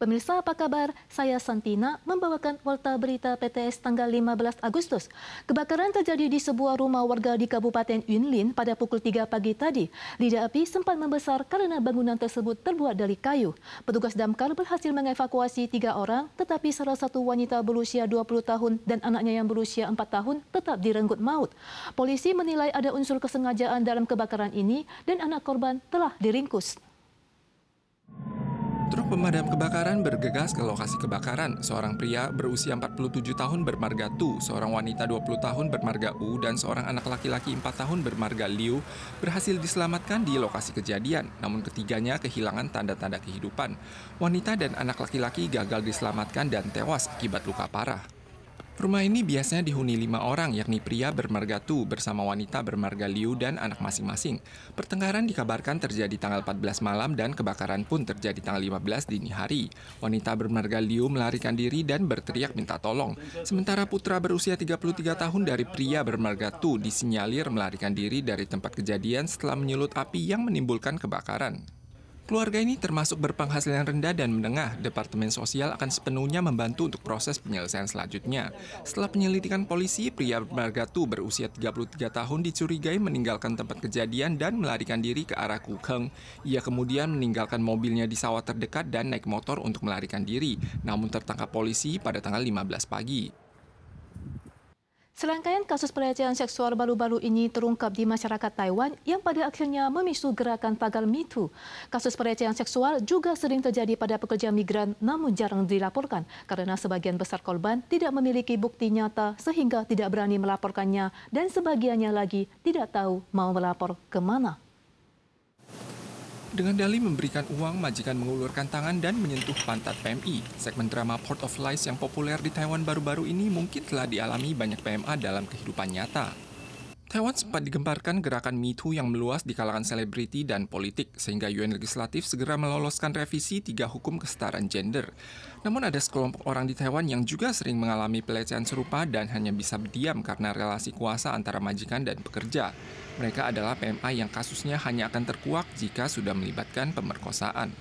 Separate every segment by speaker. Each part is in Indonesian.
Speaker 1: Pemirsa apa kabar? Saya Santina membawakan Warta Berita PTS tanggal 15 Agustus. Kebakaran terjadi di sebuah rumah warga di Kabupaten Yunlin pada pukul 3 pagi tadi. Lidah api sempat membesar karena bangunan tersebut terbuat dari kayu. Petugas damkar berhasil mengevakuasi tiga orang, tetapi salah satu wanita berusia 20 tahun dan anaknya yang berusia 4 tahun tetap direnggut maut. Polisi menilai ada unsur kesengajaan dalam kebakaran ini dan anak korban telah diringkus.
Speaker 2: Truk pemadam kebakaran bergegas ke lokasi kebakaran. Seorang pria berusia 47 tahun bermarga Tu, seorang wanita 20 tahun bermarga U, dan seorang anak laki-laki 4 tahun bermarga Liu berhasil diselamatkan di lokasi kejadian. Namun ketiganya kehilangan tanda-tanda kehidupan. Wanita dan anak laki-laki gagal diselamatkan dan tewas akibat luka parah. Rumah ini biasanya dihuni lima orang, yakni pria bermarga Tu bersama wanita bermarga Liu dan anak masing-masing. Pertengkaran dikabarkan terjadi tanggal 14 malam dan kebakaran pun terjadi tanggal 15 dini hari. Wanita bermarga Liu melarikan diri dan berteriak minta tolong. Sementara putra berusia 33 tahun dari pria bermarga Tu disinyalir melarikan diri dari tempat kejadian setelah menyulut api yang menimbulkan kebakaran. Keluarga ini termasuk berpenghasilan rendah dan menengah. Departemen Sosial akan sepenuhnya membantu untuk proses penyelesaian selanjutnya. Setelah penyelidikan polisi, pria Margatu berusia 33 tahun dicurigai meninggalkan tempat kejadian dan melarikan diri ke arah Kukeng. Ia kemudian meninggalkan mobilnya di sawah terdekat dan naik motor untuk melarikan diri, namun tertangkap polisi pada tanggal 15 pagi.
Speaker 1: Serangkaian kasus pelecehan seksual baru-baru ini terungkap di masyarakat Taiwan yang pada akhirnya memicu gerakan tagal mitu. Kasus pelecehan seksual juga sering terjadi pada pekerja migran namun jarang dilaporkan karena sebagian besar korban tidak memiliki bukti nyata sehingga tidak berani melaporkannya dan sebagiannya lagi tidak tahu mau melapor ke mana.
Speaker 2: Dengan dalih memberikan uang, majikan mengulurkan tangan dan menyentuh pantat PMI. Segmen drama Port of Lies yang populer di Taiwan baru-baru ini mungkin telah dialami banyak PMA dalam kehidupan nyata. Taiwan sempat digemparkan gerakan Me yang meluas di kalangan selebriti dan politik, sehingga UN legislatif segera meloloskan revisi tiga hukum kesetaraan gender. Namun ada sekelompok orang di Taiwan yang juga sering mengalami pelecehan serupa dan hanya bisa berdiam karena relasi kuasa antara majikan dan pekerja. Mereka adalah PMA yang kasusnya hanya akan terkuak jika sudah melibatkan pemerkosaan.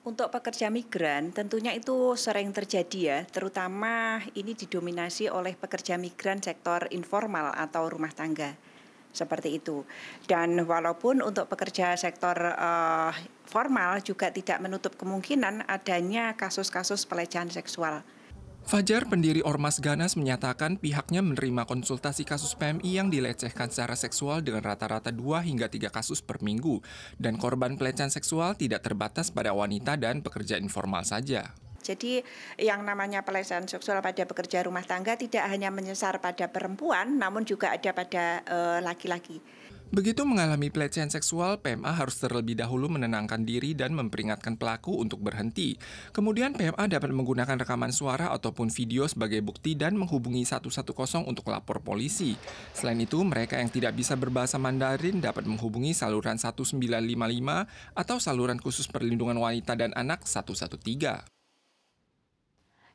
Speaker 1: Untuk pekerja migran tentunya itu sering terjadi ya, terutama ini didominasi oleh pekerja migran sektor informal atau rumah tangga seperti itu. Dan walaupun untuk pekerja sektor uh, formal juga tidak menutup kemungkinan adanya kasus-kasus pelecehan seksual.
Speaker 2: Fajar, pendiri Ormas Ganas, menyatakan pihaknya menerima konsultasi kasus PMI yang dilecehkan secara seksual dengan rata-rata 2 hingga 3 kasus per minggu, dan korban pelecehan seksual tidak terbatas pada wanita dan pekerja informal saja.
Speaker 1: Jadi yang namanya pelecehan seksual pada pekerja rumah tangga tidak hanya menyesar pada perempuan, namun juga ada pada eh, laki-laki. Uh,
Speaker 2: Begitu mengalami pelecehan seksual, PMA harus terlebih dahulu menenangkan diri dan memperingatkan pelaku untuk berhenti. Kemudian PMA dapat menggunakan rekaman suara ataupun video sebagai bukti dan menghubungi 110 untuk lapor polisi. Selain itu, mereka yang tidak bisa berbahasa Mandarin dapat menghubungi saluran 1955 atau saluran khusus perlindungan wanita dan anak 113.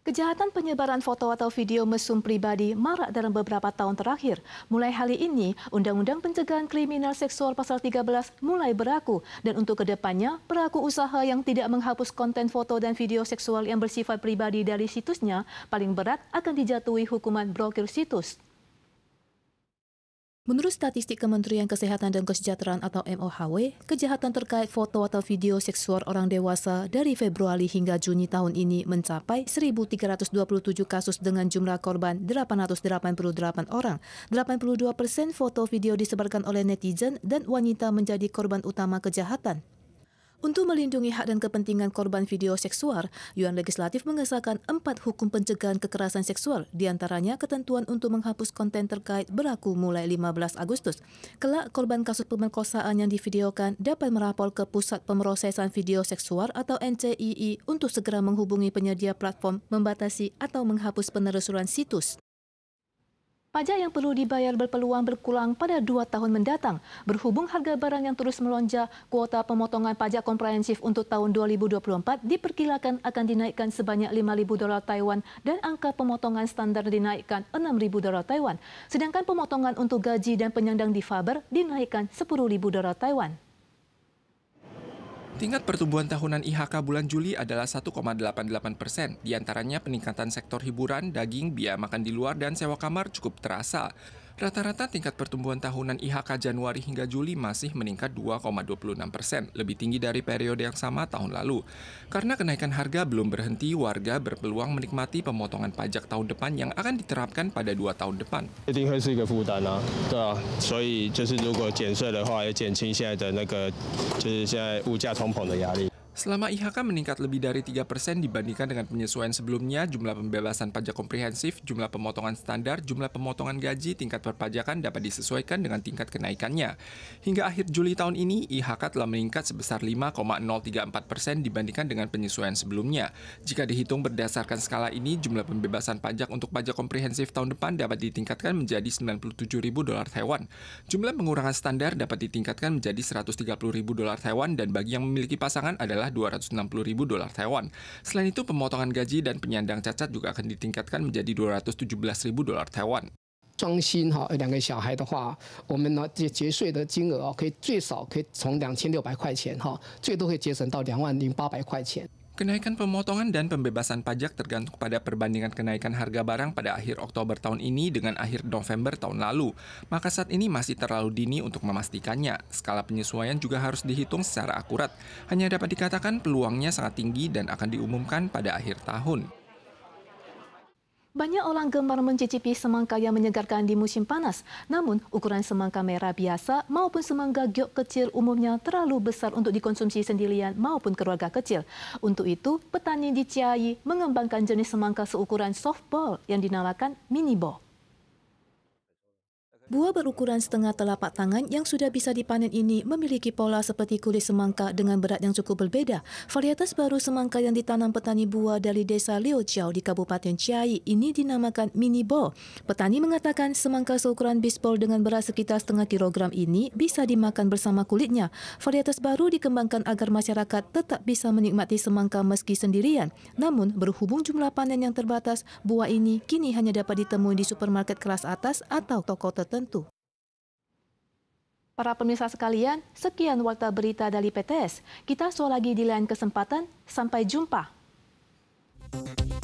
Speaker 1: Kejahatan penyebaran foto atau video mesum pribadi marak dalam beberapa tahun terakhir. Mulai hari ini, Undang-Undang Pencegahan Kriminal Seksual Pasal 13 mulai berlaku. Dan untuk kedepannya, pelaku usaha yang tidak menghapus konten foto dan video seksual yang bersifat pribadi dari situsnya, paling berat akan dijatuhi hukuman blokir situs. Menurut statistik Kementerian Kesehatan dan Kesejahteraan atau MOHW, kejahatan terkait foto atau video seksual orang dewasa dari Februari hingga Juni tahun ini mencapai 1.327 kasus dengan jumlah korban 888 orang. 82 persen foto video disebarkan oleh netizen dan wanita menjadi korban utama kejahatan. Untuk melindungi hak dan kepentingan korban video seksual, Yuan Legislatif mengesahkan empat hukum pencegahan kekerasan seksual, diantaranya ketentuan untuk menghapus konten terkait berlaku mulai 15 Agustus. Kelak, korban kasus pemerkosaan yang divideokan dapat merapol ke Pusat Pemrosesan Video Seksual atau NCII untuk segera menghubungi penyedia platform membatasi atau menghapus penelusuran situs. Pajak yang perlu dibayar berpeluang berkurang pada dua tahun mendatang. Berhubung harga barang yang terus melonjak, kuota pemotongan pajak komprehensif untuk tahun 2024 diperkirakan akan dinaikkan sebanyak 5.000 dolar Taiwan dan angka pemotongan standar dinaikkan 6.000 dolar Taiwan. Sedangkan pemotongan untuk gaji dan penyandang difabel dinaikkan 10.000 dolar Taiwan.
Speaker 2: Tingkat pertumbuhan tahunan IHK bulan Juli adalah 1,88 persen, Di antaranya peningkatan sektor hiburan, daging, biaya makan di luar, dan sewa kamar cukup terasa. Rata-rata tingkat pertumbuhan tahunan IHK Januari hingga Juli masih meningkat 2,26 persen, lebih tinggi dari periode yang sama tahun lalu. Karena kenaikan harga belum berhenti, warga berpeluang menikmati pemotongan pajak tahun depan yang akan diterapkan pada dua tahun depan. Jadi, Selama IHK meningkat lebih dari 3% dibandingkan dengan penyesuaian sebelumnya, jumlah pembebasan pajak komprehensif, jumlah pemotongan standar, jumlah pemotongan gaji, tingkat perpajakan dapat disesuaikan dengan tingkat kenaikannya. Hingga akhir Juli tahun ini, IHK telah meningkat sebesar 5,034% dibandingkan dengan penyesuaian sebelumnya. Jika dihitung berdasarkan skala ini, jumlah pembebasan pajak untuk pajak komprehensif tahun depan dapat ditingkatkan menjadi 97.000 dolar Taiwan. Jumlah pengurangan standar dapat ditingkatkan menjadi 130.000 dolar Taiwan dan bagi yang memiliki pasangan adalah adalah 260 ribu dolar Taiwan. Selain itu, pemotongan gaji dan penyandang cacat juga akan ditingkatkan menjadi 217 ribu dolar Taiwan. 双薪哈，两个小孩的话，我们呢节节税的金额哦，可以最少可以从两千六百块钱哈，最多可以节省到两万零八百块钱。Kenaikan pemotongan dan pembebasan pajak tergantung pada perbandingan kenaikan harga barang pada akhir Oktober tahun ini dengan akhir November tahun lalu. Maka saat ini masih terlalu dini untuk memastikannya. Skala penyesuaian juga harus dihitung secara akurat. Hanya dapat dikatakan peluangnya sangat tinggi dan akan diumumkan pada akhir tahun.
Speaker 1: Banyak orang gemar mencicipi semangka yang menyegarkan di musim panas. Namun, ukuran semangka merah biasa maupun semangka giok kecil umumnya terlalu besar untuk dikonsumsi sendirian maupun keluarga kecil. Untuk itu, petani di Ciai mengembangkan jenis semangka seukuran softball yang dinamakan mini ball. Buah berukuran setengah telapak tangan yang sudah bisa dipanen ini memiliki pola seperti kulit semangka dengan berat yang cukup berbeda. Varietas baru semangka yang ditanam petani buah dari desa Chiao di Kabupaten Chiai ini dinamakan mini ball. Petani mengatakan semangka seukuran bisbol dengan berat sekitar setengah kilogram ini bisa dimakan bersama kulitnya. Varietas baru dikembangkan agar masyarakat tetap bisa menikmati semangka meski sendirian. Namun, berhubung jumlah panen yang terbatas, buah ini kini hanya dapat ditemui di supermarket kelas atas atau toko tetap tertentu. Para pemirsa sekalian, sekian warta berita dari PTS. Kita soal lagi di lain kesempatan. Sampai jumpa.